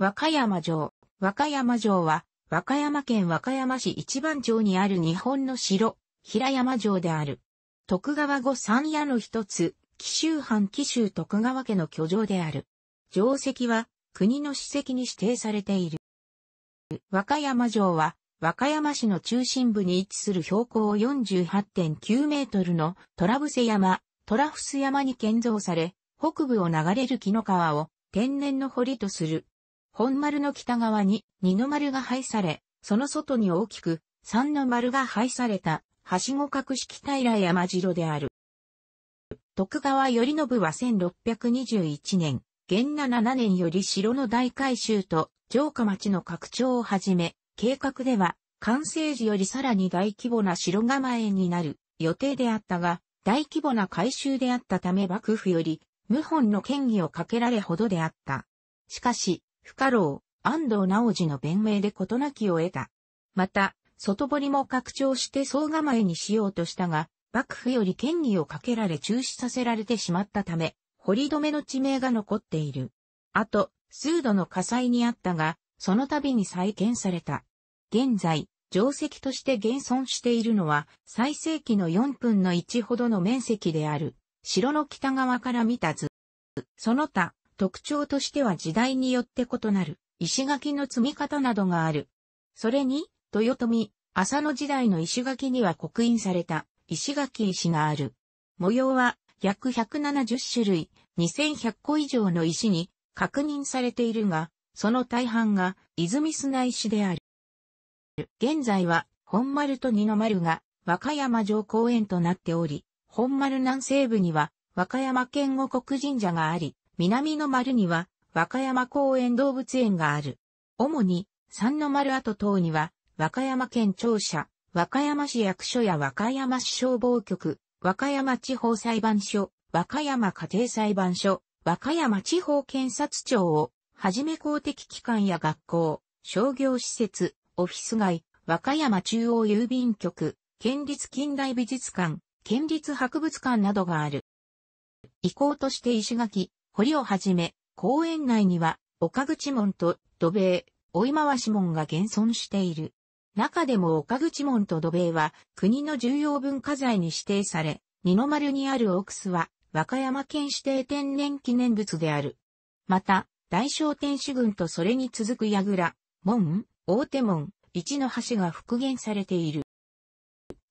和歌山城。和歌山城は、和歌山県和歌山市一番町にある日本の城、平山城である。徳川御三屋の一つ、紀州藩紀州徳川家の居城である。城跡は、国の史跡に指定されている。和歌山城は、和歌山市の中心部に位置する標高48.9メートルの虎伏山、虎伏山に建造され、北部を流れる木の川を天然の堀とする本丸の北側に二の丸が配され、その外に大きく三の丸が配された、はしご格式平山城である。徳川頼信は1621年、元那7年より城の大改修と城下町の拡張をはじめ、計画では完成時よりさらに大規模な城構えになる予定であったが、大規模な改修であったため幕府より、謀反の権威をかけられほどであった。しかし、不可老、安藤直次の弁明で事なきを得た。また、外堀も拡張して総構えにしようとしたが、幕府より権威をかけられ中止させられてしまったため、堀留の地名が残っている。あと、数度の火災にあったが、その度に再建された。現在、定石として現存しているのは、最盛期の4分の1ほどの面積である、城の北側から見た図。その他、特徴としては時代によって異なる石垣の積み方などがある。それに、豊臣、浅野時代の石垣には刻印された石垣石がある。模様は約170種類、2100個以上の石に確認されているが、その大半が泉砂石である。現在は本丸と二の丸が和歌山城公園となっており、本丸南西部には和歌山県護国神社があり、南の丸には、和歌山公園動物園がある。主に、三の丸跡等には、和歌山県庁舎、和歌山市役所や和歌山市消防局、和歌山地方裁判所、和歌山家庭裁判所、和歌山地方検察庁を、はじめ公的機関や学校、商業施設、オフィス街、和歌山中央郵便局、県立近代美術館、県立博物館などがある。遺構として石垣、堀をはじめ、公園内には、岡口門と土塀、追い回し門が現存している。中でも岡口門と土塀は国の重要文化財に指定され、二の丸にあるオクスは和歌山県指定天然記念物である。また、大正天守群とそれに続く櫓、門、大手門、一の橋が復元されている。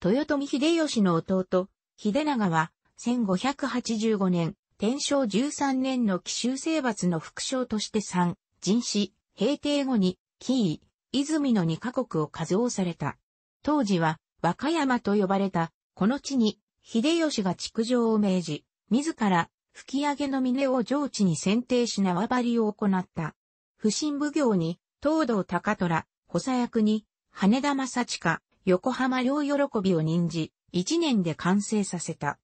豊臣秀吉の弟、秀長は1585年、天正13年の奇襲征伐の副将として3、人死、平定後に、紀伊、泉の2カ国を数をされた。当時は、和歌山と呼ばれた、この地に、秀吉が築城を命じ、自ら、吹き上げの峰を上地に選定し縄張りを行った。不審奉行に、東道高虎、補佐役に、羽田正近、横浜両喜びを任じ、一年で完成させた。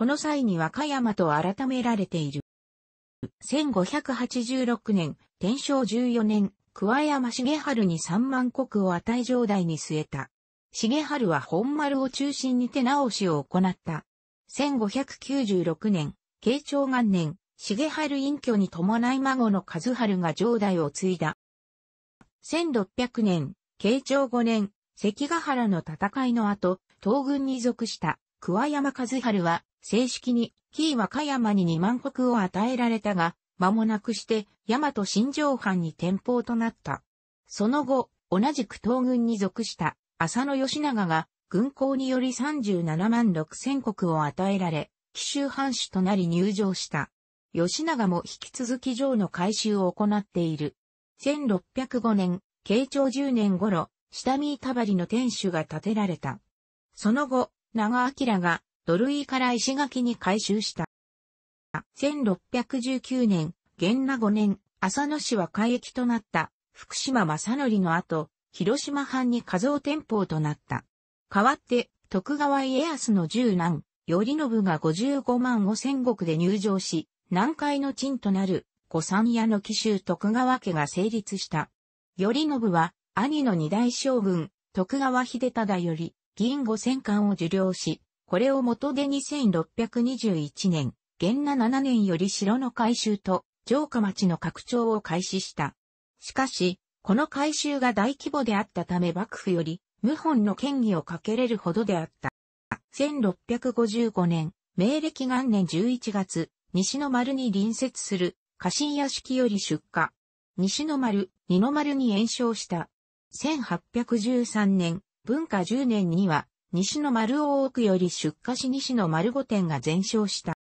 この際に和歌山と改められている。1586年、天正14年、桑山重春に三万国を与え上代に据えた。重春は本丸を中心に手直しを行った。1596年、慶長元年、重春隠居に伴い孫の和春が上代を継いだ。1600年、慶長5年、関ヶ原の戦いの後、東軍に属した桑山和春は、正式に、紀伊和歌山に2万国を与えられたが、間もなくして、大和新城藩に転封となった。その後、同じく東軍に属した浅野義長が、軍港により37万6千国を与えられ、奇襲藩主となり入城した。義長も引き続き城の改修を行っている。1605年、慶長10年頃、下見板張の天守が建てられた。その後、長明が土塁から石垣に改修した。1619年、元那5年、浅野市は海域となった福島正則の後、広島藩に仮造店舗となった。代わって、徳川家康の十男、頼信が55万五千石で入城し、南海の鎮となる御三屋の紀州徳川家が成立した。頼信は、兄の二代将軍、徳川秀忠より、銀五千貫を受領し、これを元で2621年、元那7年より城の改修と城下町の拡張を開始した。しかし、この改修が大規模であったため幕府より、謀反の権威をかけれるほどであった。1655年、明暦元年11月、西の丸に隣接する家臣屋敷より出火。西の丸、二の丸に延焼した。1813年、文化10年には、西の丸大奥より出荷し西の丸御殿が全焼した。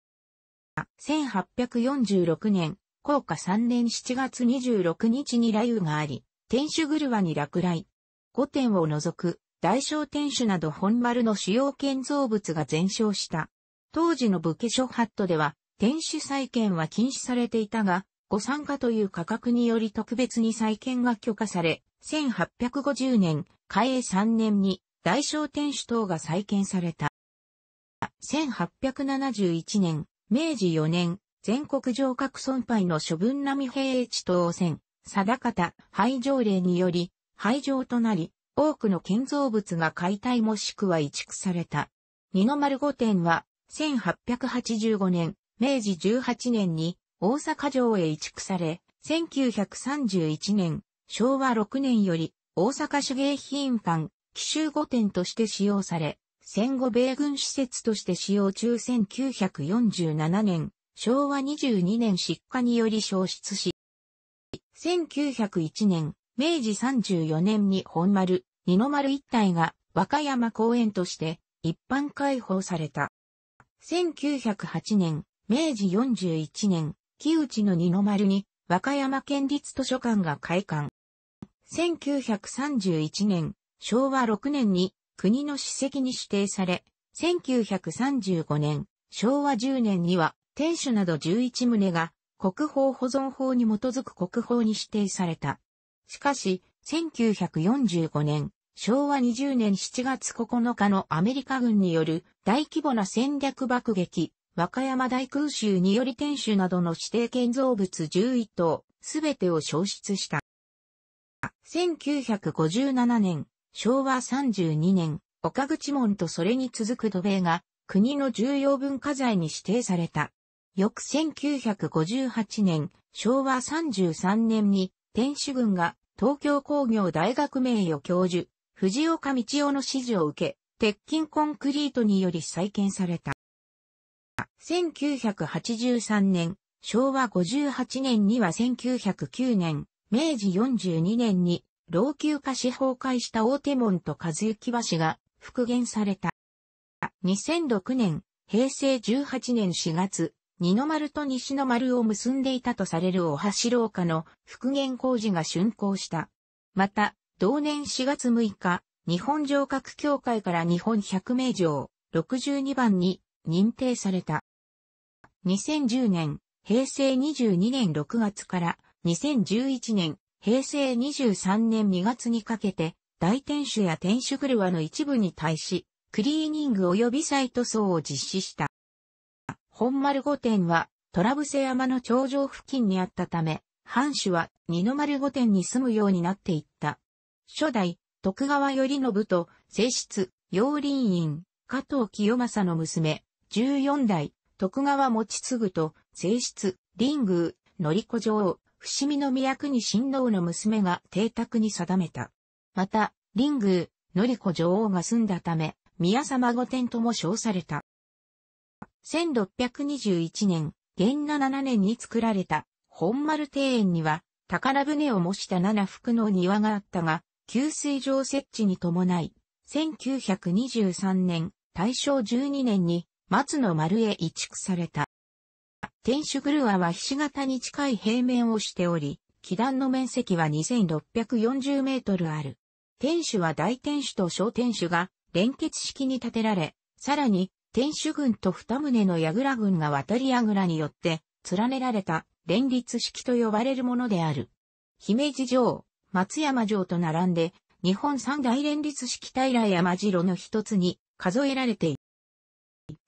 1846年、高下3年7月26日に雷雨があり、天守わに落雷。御殿を除く、大小天守など本丸の主要建造物が全焼した。当時の武家諸法度では、天守再建は禁止されていたが、御参加という価格により特別に再建が許可され、1850年、開営3年に大正天主塔が再建された。1871年、明治4年、全国城郭損廃の処分並平地等戦、定方、廃城令により、廃城となり、多くの建造物が解体もしくは移築された。二の丸御殿は、1885年、明治18年に大阪城へ移築され、1931年、昭和6年より大阪手芸品館、奇襲御殿として使用され、戦後米軍施設として使用中1947年、昭和22年失火により消失し、1901年、明治34年に本丸、二の丸一帯が和歌山公園として一般開放された。1908年、明治41年、木内の二の丸に和歌山県立図書館が開館。1931年、昭和6年に国の史跡に指定され、1935年、昭和10年には、天守など11棟が国宝保存法に基づく国宝に指定された。しかし、1945年、昭和20年7月9日のアメリカ軍による大規模な戦略爆撃、和歌山大空襲により天守などの指定建造物11棟、すべてを消失した。1957年、昭和32年、岡口門とそれに続く土塀が国の重要文化財に指定された。翌1958年、昭和33年に天守軍が東京工業大学名誉教授、藤岡道夫の指示を受け、鉄筋コンクリートにより再建された。1983年、昭和58年には1909年、明治42年に老朽化し崩壊した大手門と和幸橋が復元された。2006年、平成18年4月、二の丸と西の丸を結んでいたとされるお橋廊下の復元工事が竣工した。また、同年4月6日、日本城郭協会から日本百名城62番に認定された。2010年、平成22年6月から2011年、平成23年2月にかけて、大天守や天守車の一部に対し、クリーニング及びサイト層を実施した。本丸御殿は、トラブセ山の頂上付近にあったため、藩主は二の丸御殿に住むようになっていった。初代、徳川頼信と、正室、陽林院、加藤清正の娘、14代、徳川持嗣と、正室、林宮、乗子こ城。伏見の宮国新郎の娘が邸宅に定めた。また、林宮、のりこ女王が住んだため、宮様御殿とも称された。1621年、元7年に作られた本丸庭園には、宝船を模した七福の庭があったが、給水場設置に伴い、1923年、大正12年に松の丸へ移築された。天守グルワはひし形に近い平面をしており、基壇の面積は2640メートルある。天守は大天守と小天守が連結式に建てられ、さらに天守軍と二棟の櫓軍が渡り櫓によって連ねられた連立式と呼ばれるものである。姫路城、松山城と並んで、日本三大連立式平山城の一つに数えられている。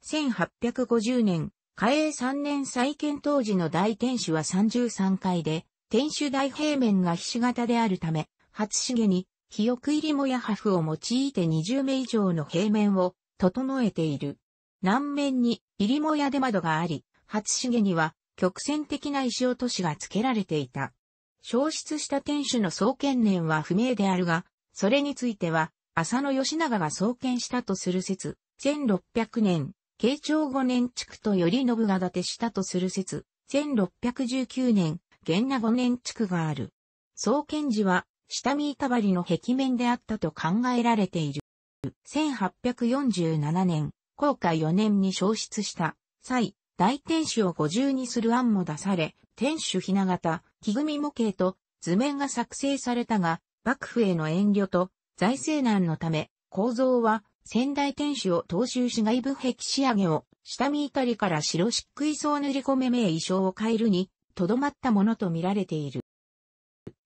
1850年、嘉永3年再建当時の大天守は33階で、天守大平面がひし形であるため、初茂に、肥沃入りもや破風を用いて20名以上の平面を整えている。南面に入りもや出窓があり、初茂には曲線的な石落としが付けられていた。消失した天守の創建年は不明であるが、それについては、浅野義長が創建したとする説、1600年、慶長五年地区と頼信が建てしたとする説、1619年、源那五年地区がある。創建時は、下見板張りの壁面であったと考えられている。1847年、後悔四年に消失した際、大天守を五重にする案も出され、天守雛形、木組模型と図面が作成されたが、幕府への遠慮と財政難のため、構造は仙台天守を踏襲し外部壁仕上げを、下見至りから白漆喰層塗り込め名衣装を変えるに、とどまったものと見られている。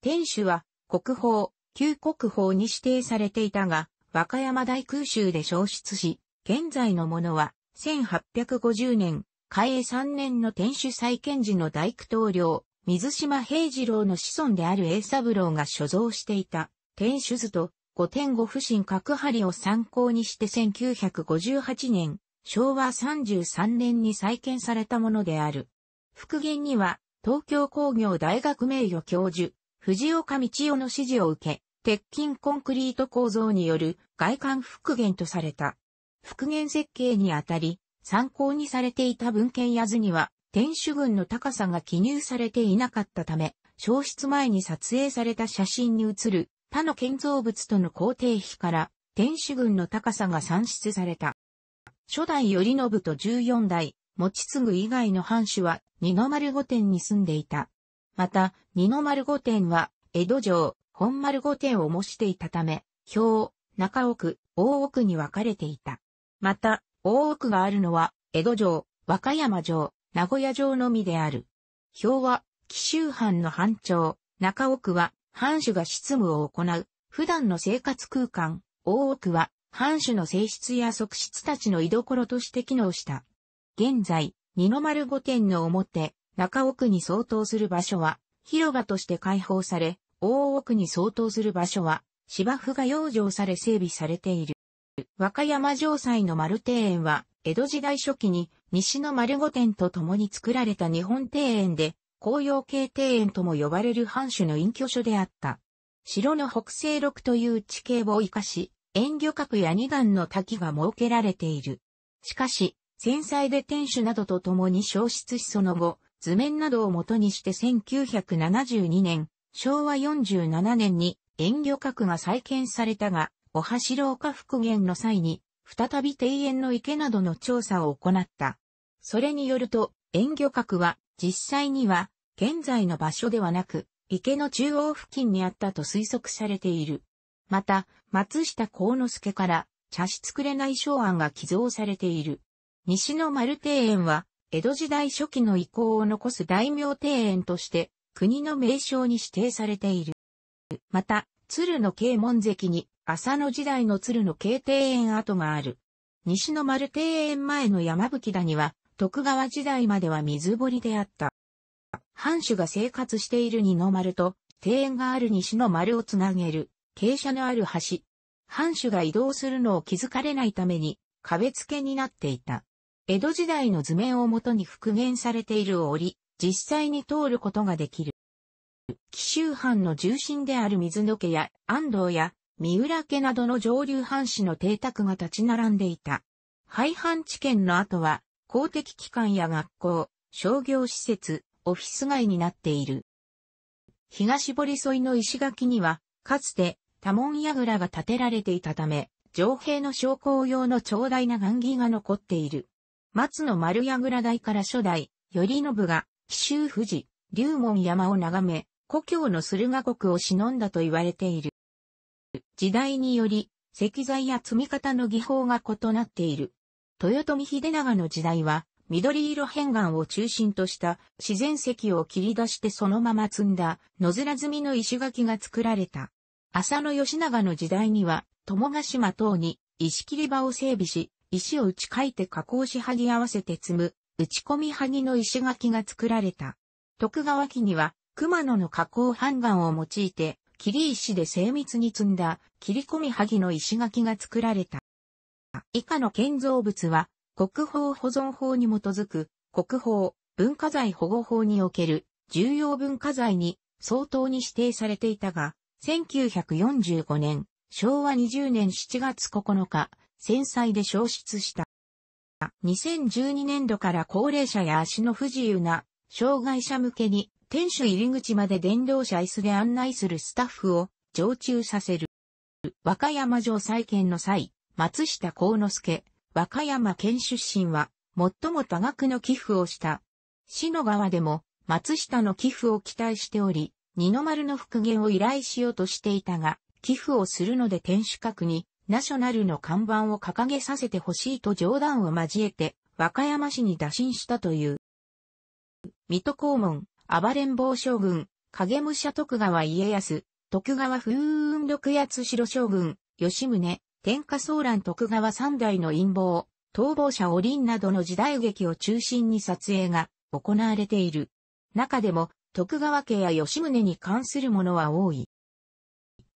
天守は、国宝、旧国宝に指定されていたが、和歌山大空襲で消失し、現在のものは、1850年、開営3年の天守再建時の大工棟梁、水島平次郎の子孫である栄三郎が所蔵していた、天守図と、五天五不審角張りを参考にして1958年、昭和33年に再建されたものである。復元には、東京工業大学名誉教授、藤岡道夫の指示を受け、鉄筋コンクリート構造による外観復元とされた。復元設計にあたり、参考にされていた文献や図には、天守群の高さが記入されていなかったため、消失前に撮影された写真に写る他の建造物との工程費から天守群の高さが算出された。初代頼信と14代、持ち継ぐ以外の藩主は二の丸御殿に住んでいた。また、二の丸御殿は、江戸城、本丸御殿を模していたため、表、中奥、大奥に分かれていた。また、大奥があるのは、江戸城、和歌山城、名古屋城のみである。表は、紀州藩の藩庁、中奥は、藩主が執務を行う、普段の生活空間、大奥は、藩主の性質や側室たちの居所として機能した。現在、二の丸御殿の表、中奥に相当する場所は、広場として開放され、大奥に相当する場所は、芝生が養生され整備されている。和歌山城西の丸庭園は、江戸時代初期に西の丸御殿と共に作られた日本庭園で、紅葉系庭園とも呼ばれる藩主の隠居所であった。城の北西六という地形を活かし、遠魚閣や二段の滝が設けられている。しかし、戦災で天守などと共に消失しその後、図面などを元にして1972年、昭和47年に遠魚閣が再建されたが、お橋廊下復元の際に、再び庭園の池などの調査を行った。それによると、遠魚閣は、実際には、現在の場所ではなく、池の中央付近にあったと推測されている。また、松下幸之助から、茶室紅昭案が寄贈されている。西の丸庭園は、江戸時代初期の遺構を残す大名庭園として、国の名称に指定されている。また、鶴の慶門跡に、浅野時代の鶴の慶庭園跡がある。西の丸庭園前の山吹谷は、徳川時代までは水堀であった。藩主が生活している二の丸と、庭園がある西の丸をつなげる、傾斜のある橋。藩主が移動するのを気づかれないために、壁付けになっていた。江戸時代の図面をもとに復元されている折、実際に通ることができる。紀州藩の重心である水野家や安藤や三浦家などの上流藩士の邸宅が立ち並んでいた。廃藩置県の後は、公的機関や学校、商業施設、オフィス街になっている。東堀沿いの石垣には、かつて多門櫓が建てられていたため、城兵の昇降用の長大な雁木が残っている。松の丸櫓台から初代、頼信が、紀州富士、龍門山を眺め、故郷の駿河国を忍んだと言われている。時代により、石材や積み方の技法が異なっている。豊臣秀長の時代は、緑色片岩を中心とした自然石を切り出してそのまま積んだ野面積みの石垣が作られた。浅野義長の時代には、友ヶ島等に石切り場を整備し、石を打ち書いて加工し剥ぎ合わせて積む、打ち込み剥ぎの石垣が作られた。徳川期には、熊野の加工半岩を用いて、切り石で精密に積んだ切り込み剥ぎの石垣が作られた。以下の建造物は国宝保存法に基づく国宝文化財保護法における重要文化財に相当に指定されていたが、1945年、昭和20年7月9日、戦災で消失した。2012年度から高齢者や足の不自由な障害者向けに天守入り口まで電動車椅子で案内するスタッフを常駐させる。和歌山城再建の際、松下幸之助、和歌山県出身は、最も多額の寄付をした。市の側でも、松下の寄付を期待しており、二の丸の復元を依頼しようとしていたが、寄付をするので天守閣に、ナショナルの看板を掲げさせてほしいと冗談を交えて、和歌山市に打診したという。水戸黄門、暴れん坊将軍、影武者徳川家康、徳川風雲六八城将軍、吉宗、天下騒乱徳川三代の陰謀、逃亡者おりんなどの時代劇を中心に撮影が行われている。中でも、徳川家や吉宗に関するものは多い。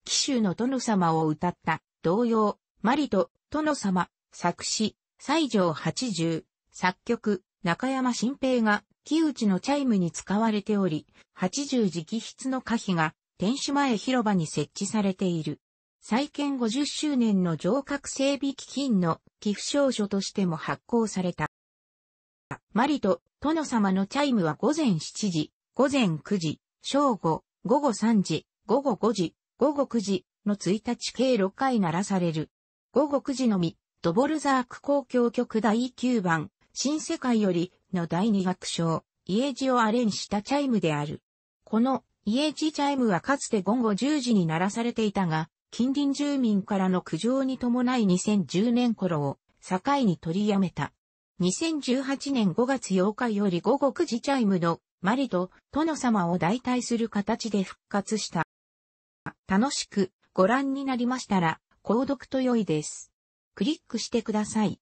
紀州の殿様を歌った童謡、マリと殿様、作詞、西条八十、作曲、中山新平が、木内のチャイムに使われており、八十直筆の歌碑が、天守前広場に設置されている。再建50周年の城郭整備基金の寄付証書としても発行された。マリと殿様のチャイムは午前7時、午前9時、正午、午後3時、午後5時、午後9時の1日計6回鳴らされる。午後9時のみ、ドボルザーク公共曲第9番、新世界よりの第2楽章、家路をアレンしたチャイムである。この家路チャイムはかつて午後10時に鳴らされていたが、近隣住民からの苦情に伴い2010年頃を境に取りやめた。2018年5月8日より午後9時チャイムのマリと殿様を代替する形で復活した。楽しくご覧になりましたら、購読と良いです。クリックしてください。